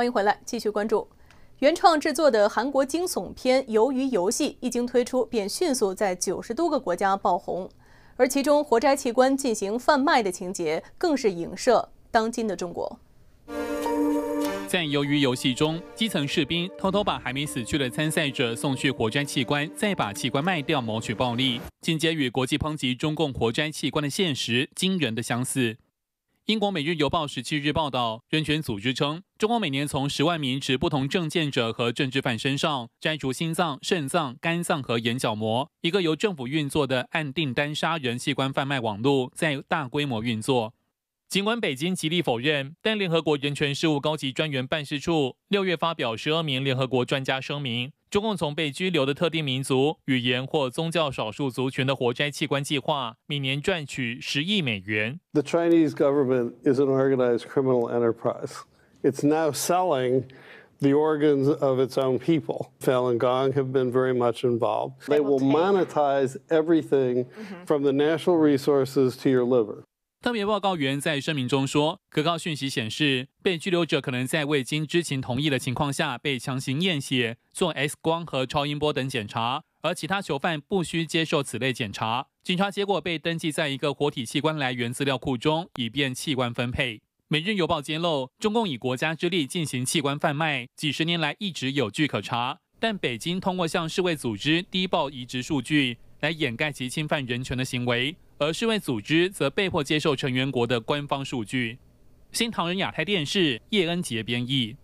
欢迎回来，继续关注原创制作的韩国惊悚片《鱿鱼游戏》一经推出，便迅速在九十多个国家爆红。而其中活摘器官进行贩卖的情节，更是影射当今的中国。在《鱿鱼游戏》中，基层士兵偷偷把还没死去的参赛者送去活摘器官，再把器官卖掉谋取暴利，情接与国际抨击中共活摘器官的现实惊人的相似。英国《每日邮报》十七日报道，人权组织称，中国每年从十万名持不同政见者和政治犯身上摘除心脏、肾脏、肝脏和眼角膜。一个由政府运作的按订单杀人器官贩卖网络在大规模运作。尽管北京极力否认，但联合国人权事务高级专员办事处六月发表十二名联合国专家声明，中共从被拘留的特定民族、语言或宗教少数族群的活摘器官计划，每年赚取十亿美元。The Chinese government is an organized criminal enterprise. It's now selling. the organs of its own people. Falun Gong have been very much involved. They will monetize everything mm-hmm. from the national resources to your liver. 特别报告员在声明中说：“可靠讯息显示，被拘留者可能在未经知情同意的情况下被强行验血、做 X 光和超音波等检查，而其他囚犯不需接受此类检查。检查结果被登记在一个活体器官来源资料库中，以便器官分配。”每日邮报揭露，中共以国家之力进行器官贩卖，几十年来一直有据可查，但北京通过向世卫组织低报移植数据来掩盖其侵犯人权的行为。而世卫组织则被迫接受成员国的官方数据。新唐人亚太电视，叶恩杰编译。